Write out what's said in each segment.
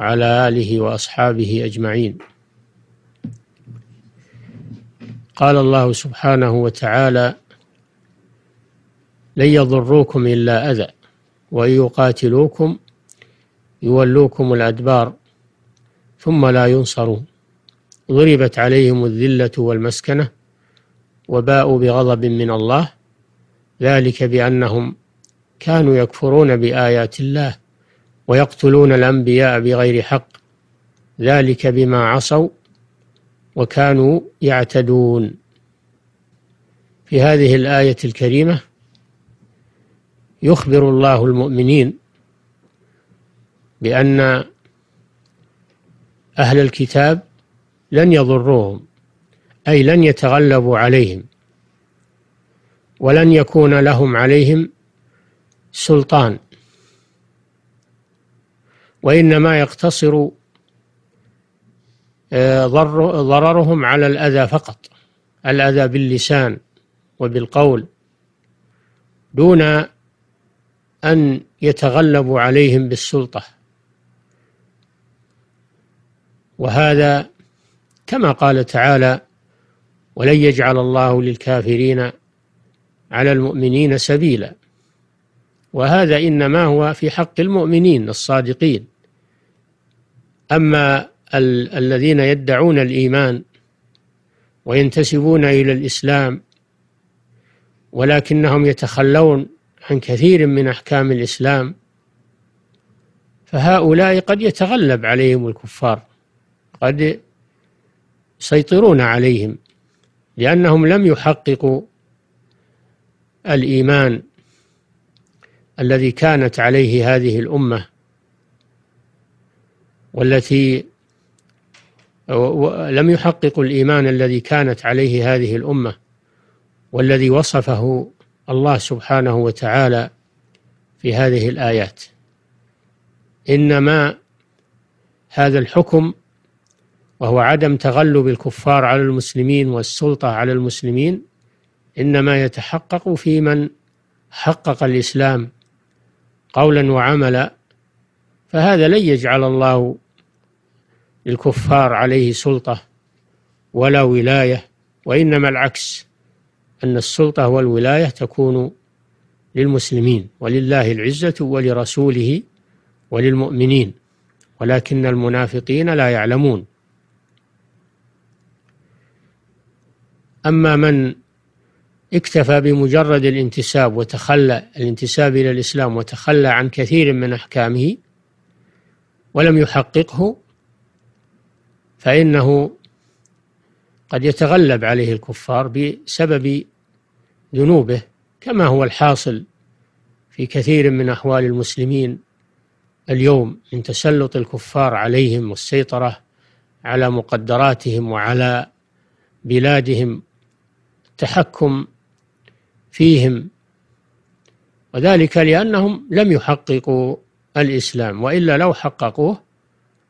وعلى آله وأصحابه أجمعين قال الله سبحانه وتعالى لن يضروكم إلا أذى وإن يقاتلوكم يولوكم الأدبار ثم لا ينصرون ضربت عليهم الذلة والمسكنة وباءوا بغضب من الله ذلك بأنهم كانوا يكفرون بآيات الله ويقتلون الأنبياء بغير حق ذلك بما عصوا وكانوا يعتدون في هذه الآية الكريمة يخبر الله المؤمنين بأن أهل الكتاب لن يضروهم أي لن يتغلبوا عليهم ولن يكون لهم عليهم سلطان وإنما يقتصر آه، ضررهم على الأذى فقط الأذى باللسان وبالقول دون أن يتغلبوا عليهم بالسلطة وهذا كما قال تعالى ولن يجعل الله للكافرين على المؤمنين سبيلا وهذا إنما هو في حق المؤمنين الصادقين أما ال الذين يدعون الإيمان وينتسبون إلى الإسلام ولكنهم يتخلون عن كثير من أحكام الإسلام فهؤلاء قد يتغلب عليهم الكفار قد يسيطرون عليهم لأنهم لم يحققوا الإيمان الذي كانت عليه هذه الأمة والتي لم يحققوا الإيمان الذي كانت عليه هذه الأمة والذي وصفه الله سبحانه وتعالى في هذه الآيات إنما هذا الحكم وهو عدم تغلب الكفار على المسلمين والسلطة على المسلمين إنما يتحقق في من حقق الإسلام قولا وعملا فهذا لن يجعل الله للكفار عليه سلطة ولا ولاية وإنما العكس أن السلطة والولاية تكون للمسلمين ولله العزة ولرسوله وللمؤمنين ولكن المنافقين لا يعلمون أما من اكتفى بمجرد الانتساب وتخلى الانتساب إلى الإسلام وتخلى عن كثير من أحكامه ولم يحققه فإنه قد يتغلب عليه الكفار بسبب ذنوبه كما هو الحاصل في كثير من أحوال المسلمين اليوم من تسلط الكفار عليهم والسيطرة على مقدراتهم وعلى بلادهم تحكم فيهم وذلك لأنهم لم يحققوا الإسلام وإلا لو حققوه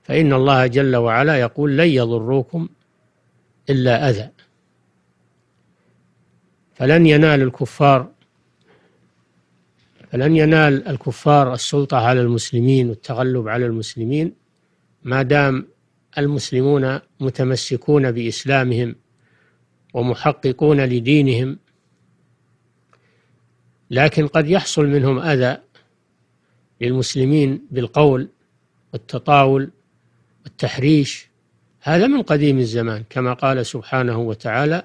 فإن الله جل وعلا يقول لن يضروكم إلا أذى فلن ينال الكفار فلن ينال الكفار السلطة على المسلمين والتغلب على المسلمين ما دام المسلمون متمسكون بإسلامهم ومحققون لدينهم لكن قد يحصل منهم أذى للمسلمين بالقول والتطاول والتحريش هذا من قديم الزمان كما قال سبحانه وتعالى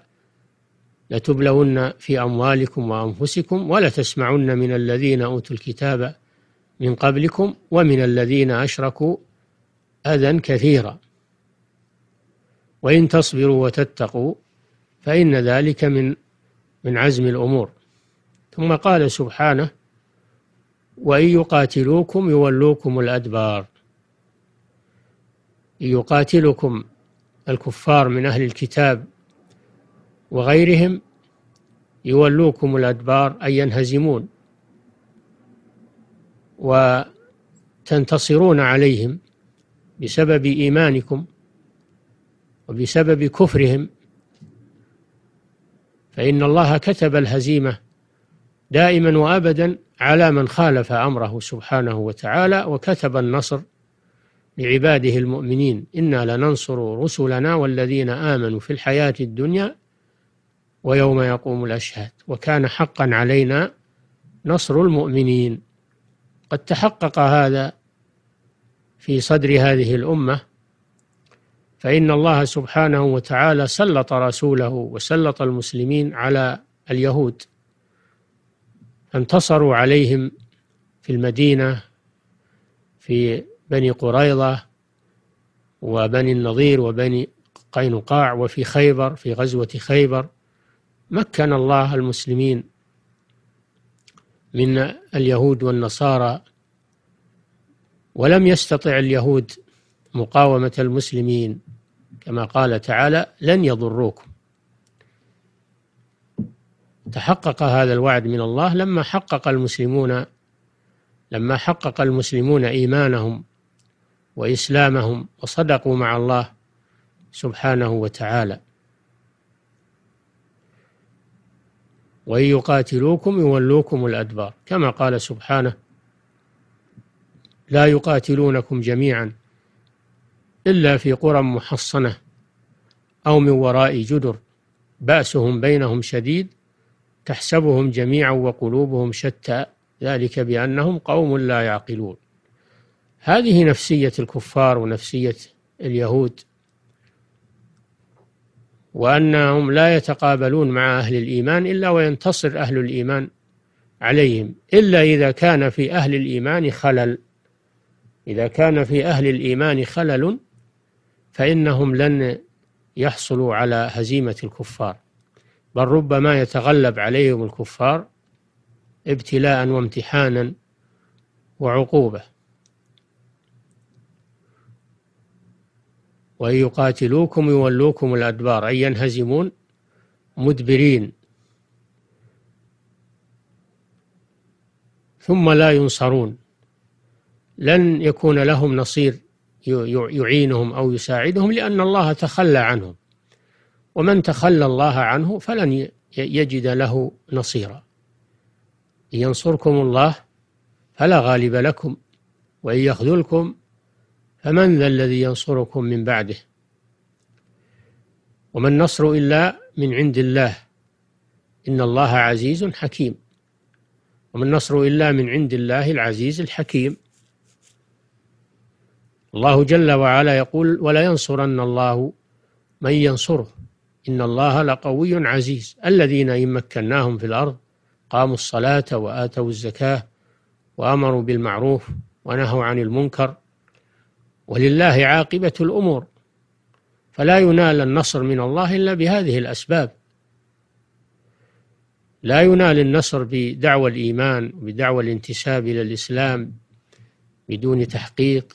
لتبلون في أموالكم وأنفسكم ولتسمعن من الذين أوتوا الكتاب من قبلكم ومن الذين أشركوا أذى كثيرا وإن تصبروا وتتقوا فإن ذلك من من عزم الأمور ثم قال سبحانه وإن يقاتلوكم يولوكم الأدبار يقاتلكم الكفار من أهل الكتاب وغيرهم يولوكم الأدبار أي ينهزمون وتنتصرون عليهم بسبب إيمانكم وبسبب كفرهم فإن الله كتب الهزيمة دائما وابدا على من خالف امره سبحانه وتعالى وكتب النصر لعباده المؤمنين انا لننصر رسلنا والذين امنوا في الحياه الدنيا ويوم يقوم الاشهاد وكان حقا علينا نصر المؤمنين قد تحقق هذا في صدر هذه الامه فان الله سبحانه وتعالى سلط رسوله وسلط المسلمين على اليهود انتصروا عليهم في المدينة في بني قريظة وبني النضير وبني قينقاع وفي خيبر في غزوة خيبر مكن الله المسلمين من اليهود والنصارى ولم يستطع اليهود مقاومة المسلمين كما قال تعالى لن يضروكم تحقق هذا الوعد من الله لما حقق المسلمون لما حقق المسلمون إيمانهم وإسلامهم وصدقوا مع الله سبحانه وتعالى وإن يقاتلوكم يولوكم الأدبار كما قال سبحانه لا يقاتلونكم جميعا إلا في قرى محصنة أو من وراء جدر بأسهم بينهم شديد تحسبهم جميعا وقلوبهم شتى ذلك بأنهم قوم لا يعقلون هذه نفسية الكفار ونفسية اليهود وأنهم لا يتقابلون مع أهل الإيمان إلا وينتصر أهل الإيمان عليهم إلا إذا كان في أهل الإيمان خلل إذا كان في أهل الإيمان خلل فإنهم لن يحصلوا على هزيمة الكفار بل ربما يتغلب عليهم الكفار ابتلاء وامتحانا وعقوبة وإن يقاتلوكم يولوكم الأدبار أي ينهزمون مدبرين ثم لا ينصرون لن يكون لهم نصير يعينهم أو يساعدهم لأن الله تخلى عنهم ومن تخلى الله عنه فلن يجد له نصيرا إن ينصركم الله فلا غالب لكم وإن يخذلكم فمن ذا الذي ينصركم من بعده وما النصر إلا من عند الله إن الله عزيز حكيم وما النصر إلا من عند الله العزيز الحكيم الله جل وعلا يقول ولا ينصرن الله من ينصره إن الله لقوي عزيز الذين إن مكناهم في الأرض قاموا الصلاة وآتوا الزكاة وأمروا بالمعروف ونهوا عن المنكر ولله عاقبة الأمور فلا ينال النصر من الله إلا بهذه الأسباب لا ينال النصر بدعوى الإيمان بدعوى الانتساب إلى الإسلام بدون تحقيق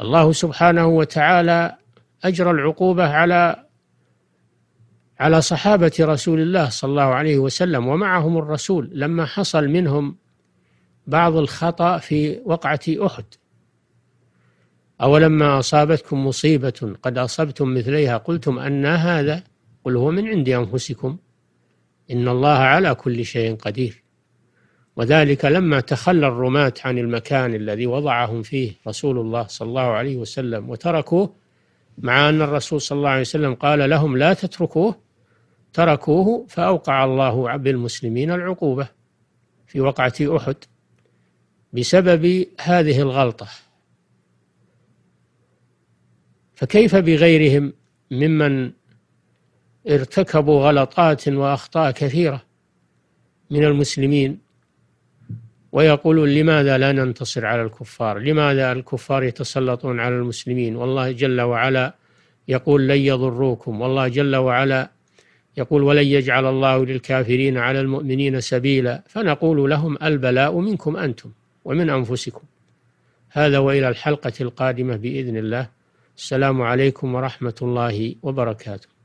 الله سبحانه وتعالى أجر العقوبة على على صحابة رسول الله صلى الله عليه وسلم ومعهم الرسول لما حصل منهم بعض الخطأ في وقعة أحد أولما أصابتكم مصيبة قد أصبتم مثليها قلتم أن هذا قل هو من عند أنفسكم إن الله على كل شيء قدير وذلك لما تخلى الرماة عن المكان الذي وضعهم فيه رسول الله صلى الله عليه وسلم وتركوه مع أن الرسول صلى الله عليه وسلم قال لهم لا تتركوه تركوه فأوقع الله بالمسلمين العقوبة في وقعة أحد بسبب هذه الغلطة فكيف بغيرهم ممن ارتكبوا غلطات وأخطاء كثيرة من المسلمين ويقولون لماذا لا ننتصر على الكفار لماذا الكفار يتسلطون على المسلمين والله جل وعلا يقول لن يضروكم والله جل وعلا يقول ولن يجعل الله للكافرين على المؤمنين سبيلا فنقول لهم البلاء منكم أنتم ومن أنفسكم هذا وإلى الحلقة القادمة بإذن الله السلام عليكم ورحمة الله وبركاته